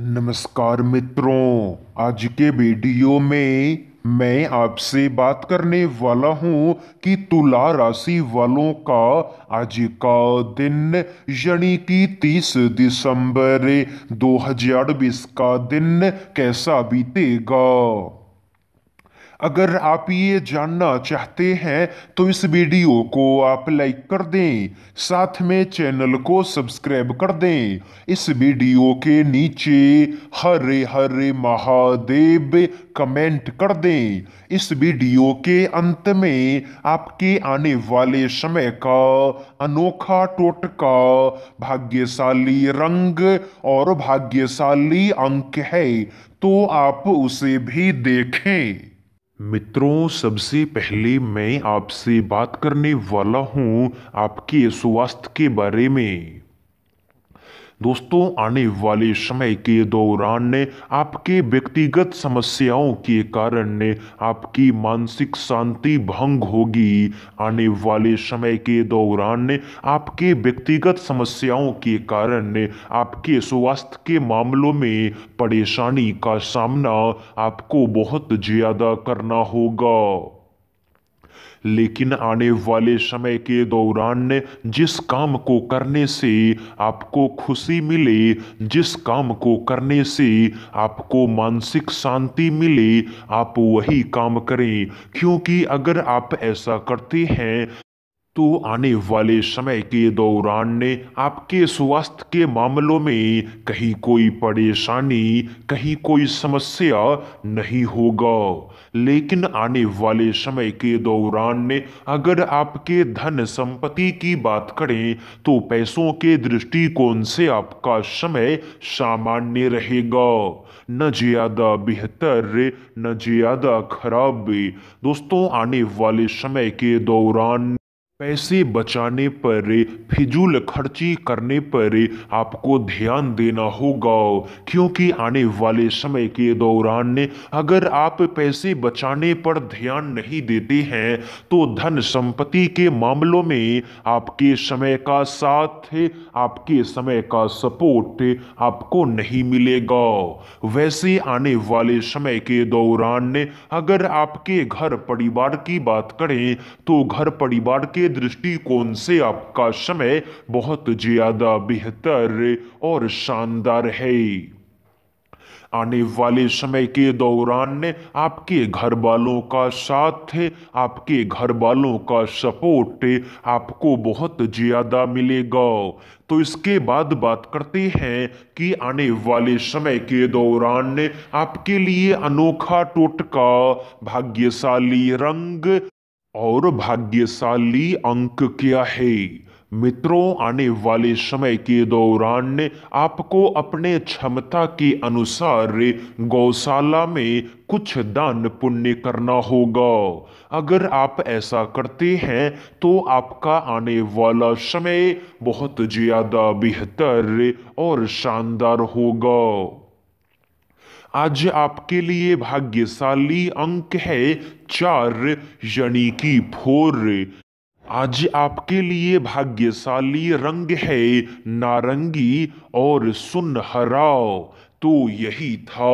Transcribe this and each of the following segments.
नमस्कार मित्रों आज के वीडियो में मैं आपसे बात करने वाला हूं कि तुला राशि वालों का आज का दिन यानी कि 30 दिसंबर 2020 का दिन कैसा बीतेगा अगर आप ये जानना चाहते हैं तो इस वीडियो को आप लाइक कर दें साथ में चैनल को सब्सक्राइब कर दें इस वीडियो के नीचे हरे हरे महादेव कमेंट कर दें इस वीडियो के अंत में आपके आने वाले समय का अनोखा टोटका भाग्यशाली रंग और भाग्यशाली अंक है तो आप उसे भी देखें मित्रों सबसे पहले मैं आपसे बात करने वाला हूँ आपके स्वास्थ्य के बारे में दोस्तों आने वाले समय के दौरान आपके व्यक्तिगत समस्याओं के कारण ने आपकी मानसिक शांति भंग होगी आने वाले समय के दौरान आपके व्यक्तिगत समस्याओं के कारण आपके स्वास्थ्य के मामलों में परेशानी का सामना आपको बहुत ज़्यादा करना होगा लेकिन आने वाले समय के दौरान जिस काम को करने से आपको खुशी मिले जिस काम को करने से आपको मानसिक शांति मिले आप वही काम करें क्योंकि अगर आप ऐसा करते हैं तो आने वाले समय के दौरान ने आपके स्वास्थ्य के मामलों में कहीं कोई परेशानी कहीं कोई समस्या नहीं होगा लेकिन आने वाले समय के दौरान ने अगर आपके धन संपत्ति की बात करें तो पैसों के दृष्टिकोण से आपका समय सामान्य रहेगा न ज़्यादा बेहतर न ज़्यादा खराब दोस्तों आने वाले समय के दौरान पैसे बचाने पर फिजूल खर्ची करने पर आपको ध्यान देना होगा क्योंकि आने वाले समय के दौरान अगर आप पैसे बचाने पर ध्यान नहीं देते हैं तो धन संपत्ति के मामलों में आपके समय का साथ आपके समय का सपोर्ट आपको नहीं मिलेगा वैसे आने वाले समय के दौरान अगर आपके घर परिवार की बात करें तो घर परिवार के दृष्टिकोण से आपका समय बहुत ज़्यादा बेहतर और शानदार है आने वाले समय के दौरान आपके घर वालों का साथ आपके घर वालों का सपोर्ट आपको बहुत ज़्यादा मिलेगा तो इसके बाद बात करते हैं कि आने वाले समय के दौरान आपके लिए अनोखा टोटका भाग्यशाली रंग और भाग्यशाली अंक क्या है मित्रों आने वाले समय के दौरान आपको अपने क्षमता के अनुसार गौशाला में कुछ दान पुण्य करना होगा अगर आप ऐसा करते हैं तो आपका आने वाला समय बहुत ज़्यादा बेहतर और शानदार होगा आज आपके लिए भाग्यशाली अंक है चार यानी कि फोर आज आपके लिए भाग्यशाली रंग है नारंगी और सुनहरा तो यही था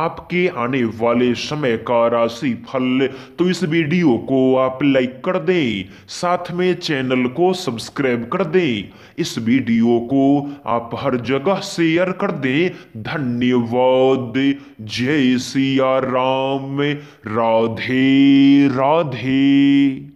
आपके आने वाले समय का राशि फल तो इस वीडियो को आप लाइक कर दें साथ में चैनल को सब्सक्राइब कर दें इस वीडियो को आप हर जगह शेयर कर दें धन्यवाद जय सिया राम राधे राधे